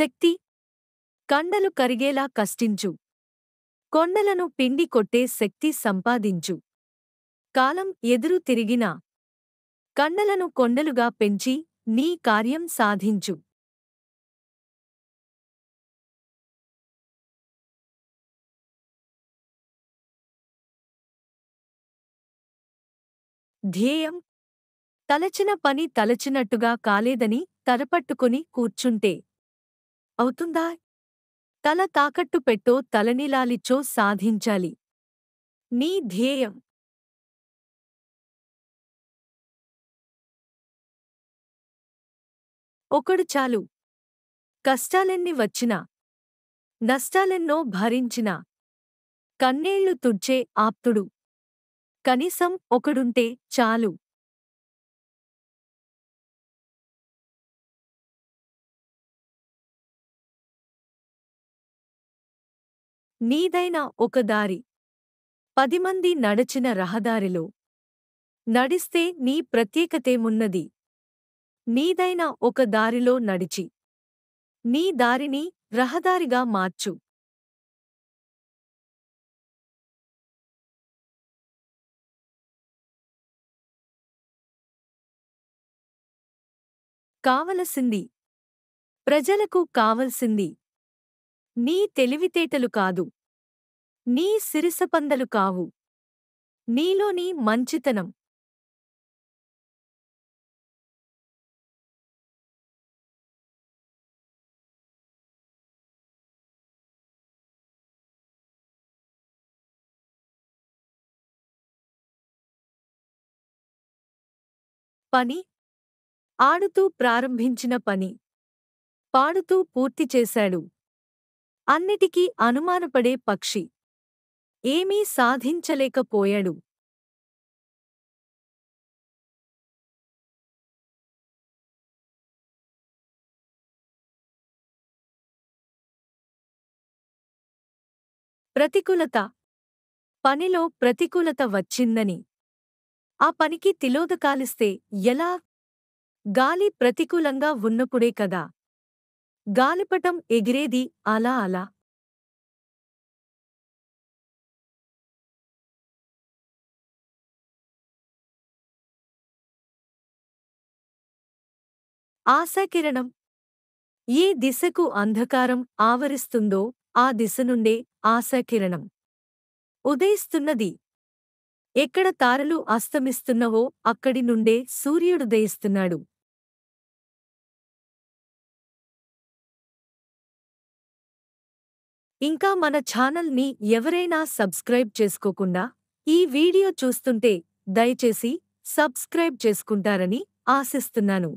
శక్తి కండలు కరిగేలా కష్టించు కొండలను పిండి కొట్టే శక్తి సంపాదించు కాలం ఎదురు తిరిగినా కండలను కొండలుగా పెంచి నీ కార్యం సాధించు ధ్యేయం తలచిన పని తలచినట్టుగా కాలేదని తరపట్టుకుని కూర్చుంటే అవుతుందా తల తాకట్టు పెట్టో తలనిలాలిచో సాధించాలి నీ ధ్యేయం ఒకడు చాలు కష్టాలెన్ని వచ్చినా నష్టాలెన్నో భరించినా కన్నేళ్లు తుడ్చే ఆప్తుడు కనీసం ఒకడుంటే చాలు నీదైన ఒక దారి పదిమంది నడచిన రహదారిలో నడిస్తే నీ ప్రత్యేకతేమున్నది నీదైన ఒక దారిలో నడిచి నీ దారిని రహదారిగా మార్చు కావలసింది ప్రజలకు కావలసింది నీ తెలివితేటలు కాదు నీ సిరిసపందలు కావు నీలోని మంచితనం పని ఆడుతూ ప్రారంభించిన పని పాడుతూ పూర్తి చేశాడు అన్నిటికీ అనుమానపడే పక్షి ఏమీ సాధించలేకపోయాడు ప్రతికూలత పనిలో ప్రతికూలత వచ్చిందని ఆ పనికి తిలోదకాలిస్తే ఎలా గాలి ప్రతికూలంగా ఉన్నప్పుడే కదా గాలిపటం ఎగిరేది అలా అలా ఆశాకిరణం ఏ దిశకు అంధకారం ఆవరిస్తుందో ఆ దిశ నుండే ఆశాకిరణం ఉదయిస్తున్నది ఎక్కడ తారలు అస్తమిస్తున్నవో అక్కడి నుండే సూర్యుడుదయిస్తున్నాడు ఇంకా మన ఛానల్ని ఎవరైనా సబ్స్క్రైబ్ చేసుకోకుండా ఈ వీడియో చూస్తుంటే దయచేసి సబ్స్క్రైబ్ చేసుకుంటారని ఆశిస్తున్నాను